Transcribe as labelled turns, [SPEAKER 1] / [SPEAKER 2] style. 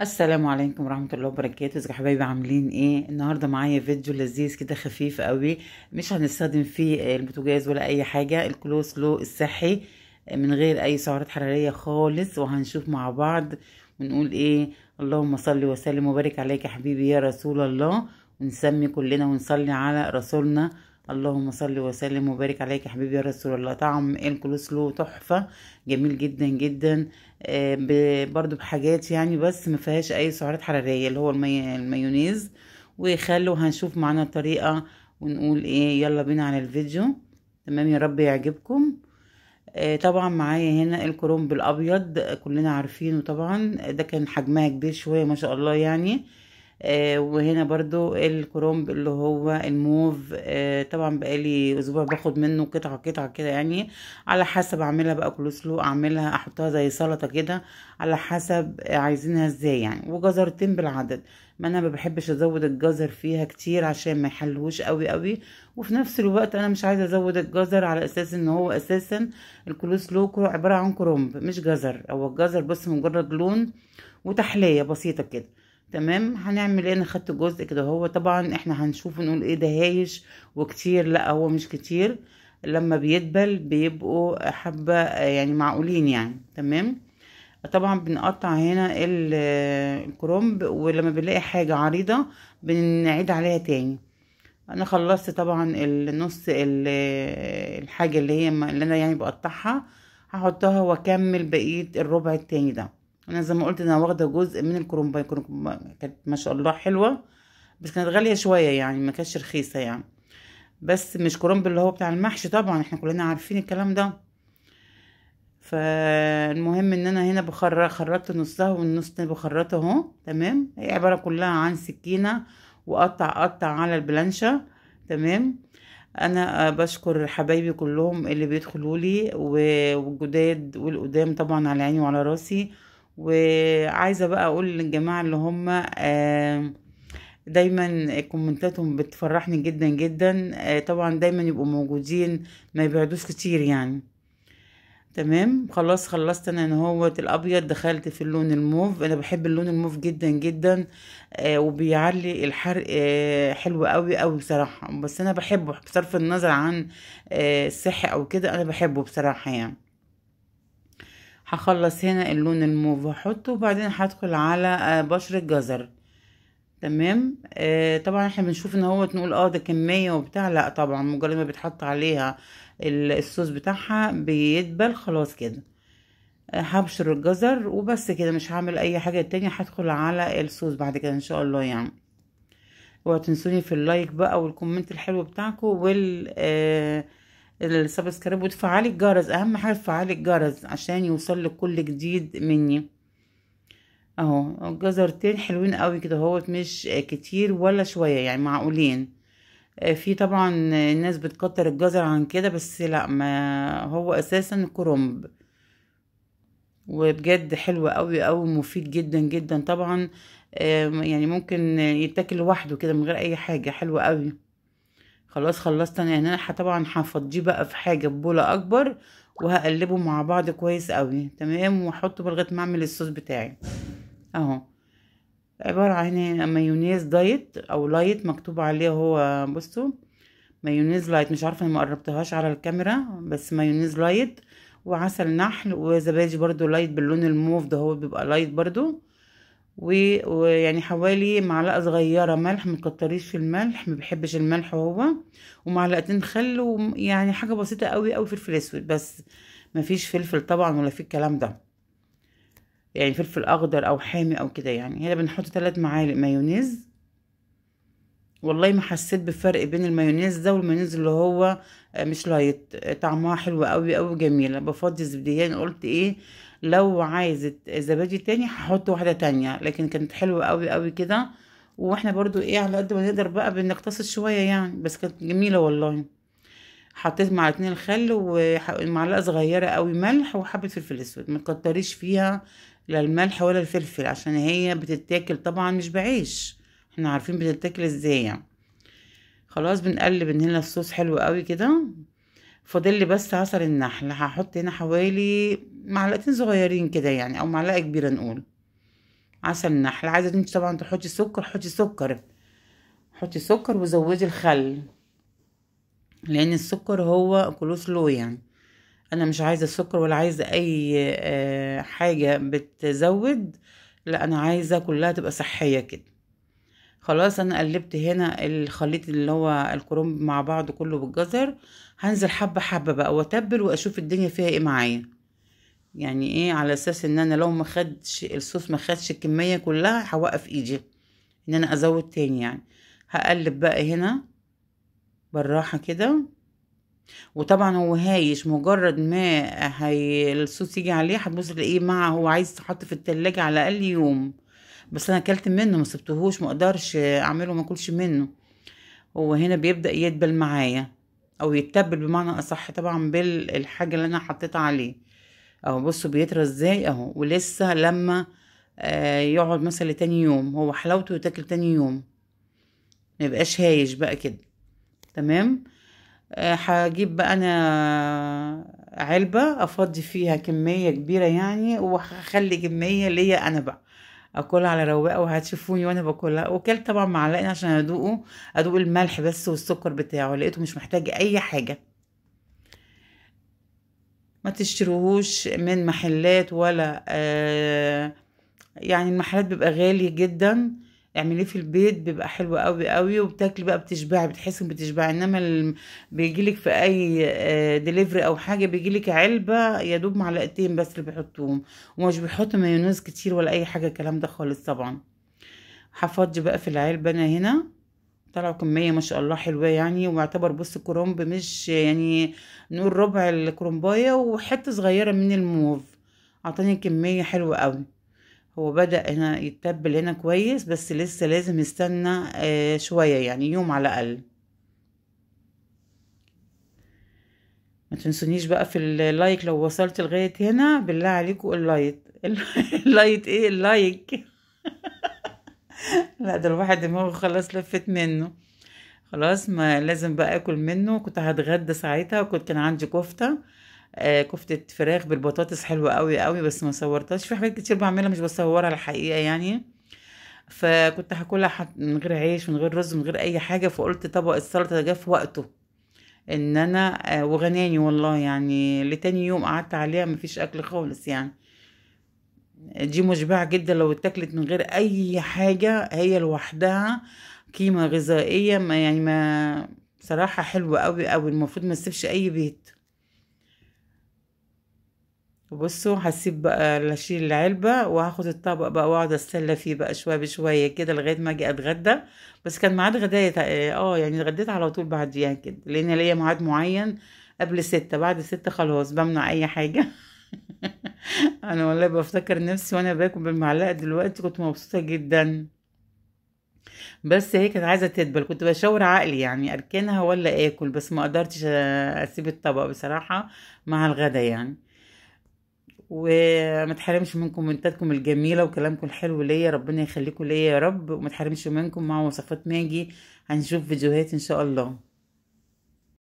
[SPEAKER 1] السلام عليكم ورحمه الله وبركاته ازيك يا حبايبي عاملين ايه النهارده معايا فيديو لذيذ كده خفيف قوي مش هنستخدم فيه البوتاجاز ولا اي حاجه الكلو لو الصحي من غير اي سعرات حراريه خالص وهنشوف مع بعض ونقول ايه اللهم صل وسلم وبارك عليك يا حبيبي يا رسول الله ونسمي كلنا ونصلي على رسولنا اللهم صل وسلم وبارك عليك يا حبيبي يا رسول الله طعم الكولسلو تحفه جميل جدا جدا آه، برضو بحاجات يعني بس ما فيهاش اي سعرات حراريه اللي هو المي... المايونيز وخل هنشوف معانا الطريقه ونقول ايه يلا بينا على الفيديو تمام يا رب يعجبكم آه، طبعا معايا هنا الكرنب الابيض كلنا عارفينه طبعا ده كان حجمها كبير شويه ما شاء الله يعني آه، وهنا برضو الكرومب اللي هو الموف آه، طبعا بقالي اسبوع باخد منه قطعه قطعه كده يعني على حسب اعملها بقى سلو اعملها احطها زي سلطه كده على حسب عايزينها ازاي يعني وجزرتين بالعدد ما انا ما بحبش ازود الجزر فيها كتير عشان ما يحلوش قوي قوي وفي نفس الوقت انا مش عايزه ازود الجزر على اساس ان هو اساسا الكولسلو عباره عن كرومب مش جزر هو الجزر بس مجرد لون وتحليه بسيطه كده تمام هنعمل ايه انا خدت جزء كده هو طبعا احنا هنشوف نقول ايه ده هايش وكتير لا هو مش كتير لما بيدبل بيبقوا حبه يعني معقولين يعني تمام طبعا بنقطع هنا الكرنب ولما بنلاقي حاجه عريضه بنعيد عليها تاني انا خلصت طبعا النص الحاجه اللي هي اللي انا يعني بقطعها هحطها واكمل بقيه الربع التاني ده انا زي ما قلت انا واخده جزء من الكرومباي كانت ما شاء الله حلوه بس كانت غاليه شويه يعني ما كانتش رخيصه يعني بس مش كرومب اللي هو بتاع المحشي طبعا احنا كلنا عارفين الكلام ده فالمهم ان انا هنا بخرج خرجت نصها والنص ده بخرطه اهو تمام هي عباره كلها عن سكينه واقطع اقطع على البلانشه تمام انا بشكر حبايبي كلهم اللي بيدخلوا لي والجداد والقدام طبعا على عيني وعلى راسي وعايزه بقى اقول للجماعه اللي هم دايما كومنتاتهم بتفرحني جدا جدا آه، طبعا دايما يبقوا موجودين ما يبعدوش كتير يعني تمام خلاص خلصت انا اهوت الابيض دخلت في اللون الموف انا بحب اللون الموف جدا جدا آه، وبيعلي الحرق آه، حلو قوي قوي بصراحه بس انا بحبه بصرف النظر عن الصحه او كده انا بحبه بصراحه يعني هخلص هنا اللون الموف واحطه وبعدين هدخل على آه، بشرة جزر تمام آه طبعا احنا بنشوف ان هو نقول اه ده كميه وبتاع لا طبعا مجرد ما بتحط عليها الصوص بتاعها بيدبل خلاص كده آه هبشر الجزر وبس كده مش هعمل اي حاجه تانية هدخل على الصوص بعد كده ان شاء الله يعني وتنسوني في اللايك بقى والكومنت الحلو بتاعكم وال آه السبسكرايب وتفعلي الجرس اهم حاجه تفعلي الجرس عشان يوصل لك كل جديد مني اهو الجزرتين حلوين قوي كده اهوت مش كتير ولا شويه يعني معقولين آه، في طبعا الناس بتكتر الجزر عن كده بس لا ما هو اساسا كرنب وبجد حلو قوي قوي مفيد جدا جدا طبعا آه، يعني ممكن يتاكل لوحده كده من غير اي حاجه حلو قوي خلاص خلصت انا يعني انا طبعا هفضيه بقى في حاجه بوله اكبر وهقلبه مع بعض كويس قوي تمام واحطه لغايه ما اعمل الصوص بتاعي اهو عباره عن إيه؟ مايونيز دايت او لايت مكتوب عليه هو بصوا مايونيز لايت مش عارفه انا ما قربتهاش على الكاميرا بس مايونيز لايت وعسل نحل وزبادي برضو لايت باللون الموف ده هو بيبقى لايت برضو ويعني حوالي معلقه صغيره ملح ما تكتريش في الملح ما الملح هو ومعلقتين خل ويعني حاجه بسيطه قوي قوي فلفل اسود بس ما فيش فلفل طبعا ولا في الكلام ده يعني فلفل اخضر او حامي او كده يعني هنا بنحط ثلاث معالق مايونيز والله ما حسيت بفرق بين المايونيز ده والمايونيز اللي هو آه، مش لايت آه، طعمها حلو قوي قوي جميله بفضي الزبديان قلت ايه لو عايزه زبادي تاني هحط واحده تانية لكن كانت حلوه قوي قوي كده واحنا برضو ايه على قد ما نقدر بقى بنقتصد شويه يعني بس كانت جميله والله حطيت معلقتين الخل ومعلقه صغيره قوي ملح وحبه فلفل اسود ما تكتريش فيها لا الملح ولا الفلفل عشان هي بتتاكل طبعا مش بعيش احنا عارفين بتتاكل ازاي يعني خلاص بنقلب ان هنا الصوص حلو قوي كده فاضل لي بس عسل النحل هحط هنا حوالي معلقتين صغيرين كده يعني او معلقه كبيره نقول عسل النحل عايزه انت طبعا تحطي سكر حطي سكر حطي سكر وزودي الخل لان السكر هو كولوسلو يعني انا مش عايزه السكر ولا عايزه اي آه، حاجه بتزود لا انا عايزه كلها تبقى صحيه كده خلاص انا قلبت هنا الخليط اللي هو الكرنب مع بعض كله بالجزر هنزل حبه حبه بقى واتبل واشوف الدنيا فيها ايه معايا يعني ايه على اساس ان انا لو ما خدش الصوص ما خدش الكميه كلها هوقف ايدي ان انا ازود تاني يعني هقلب بقى هنا بالراحه كده وطبعا هو هايش مجرد ما هي الصوص يجي عليه هتبص تلاقيه مع هو عايز تحط في التلاجة على الاقل يوم بس انا اكلت منه ما سبتهوش ما اقدرش اعمله ما اكلش منه هو هنا بيبدا يدبل معايا او يتبل بمعنى اصح طبعا بالحاجه اللي انا حطيتها عليه اهو بصوا بيطرى ازاي اهو ولسه لما آه يقعد مثلا لتاني يوم هو حلاوته يتاكل تاني يوم ما يبقاش هايش بقى كده تمام آه، هجيب آه بقى انا علبه افضي فيها كميه كبيره يعني وهخلي كميه ليا انا بقى اكلها على رواقه وهتشوفوني وانا باكلها وكلت طبعا معلقين عشان ادوقه ادوق الملح بس والسكر بتاعه لقيته مش محتاج اي حاجه ما تشتروهوش من محلات ولا آه يعني المحلات بيبقى غالي جدا اعمليه في البيت بيبقى حلو قوي قوي وبتاكلي بقى بتشبعي بتحسي بتشبعي انما بيجيلك في اي دليفري آه، او حاجه بيجيلك علبه يا دوب معلقتين بس اللي بيحطوهم ومش بيحط مايونيز كتير ولا اي حاجه الكلام ده خالص طبعا هفضي بقى في العلبه انا هنا طلعوا كميه ما شاء الله حلوه يعني واعتبر بص كرومب مش يعني نقول ربع الكرومبايه وحته صغيره من الموف اعطاني كميه حلوه قوي هو بدأ هنا يتبل هنا كويس بس لسه لازم يستنى آه، شوية يعني يوم على الأقل ما تنسونيش بقى في اللايك لو وصلت لغاية هنا بالله عليكم اللايك اللايك ايه اللايك لا ده الواحد دماغه خلاص لفت منه خلاص ما لازم بقى اكل منه كنت هتغدى ساعتها كنت كان عندي كفته آه، كفتة فراخ بالبطاطس حلوة قوي قوي بس ما صورتهاش في حاجات كتير بعملها مش بصورها الحقيقة يعني فكنت هاكلها حت... من غير عيش من غير رز من غير اي حاجة فقلت طبق السلطة جه في وقته ان انا آه، وغناني والله يعني لتاني يوم قعدت عليها مفيش اكل خالص يعني دي مشبعة جدا لو اتاكلت من غير اي حاجة هي لوحدها قيمة غذائية ما يعني ما صراحة حلوة قوي قوي المفروض ما تسيبش اي بيت بصوا هسيب بقى اشيل العلبه وهاخد الطبق بقى واقعد استلى فيه بقى شويه بشويه كده لغايه ما اجي اتغدى بس كان ميعاد غدايا اه يعني اتغديت على طول بعديها يعني كده لان ليا ميعاد معين قبل ستة بعد ستة خلاص بمنع اي حاجه انا والله بفتكر نفسي وانا باكل بالمعلقه دلوقتي كنت مبسوطه جدا بس هي كانت عايزه تدبل كنت بشاور عقلي يعني اركنها ولا اكل بس ما قدرتش اسيب الطبق بصراحه مع الغدا يعني وما تحرمش من كومنتاتكم الجميله وكلامكم الحلو ليا ربنا يخليكم ليا يا رب وما تحرمش منكم مع وصفات ماجي هنشوف فيديوهات ان شاء الله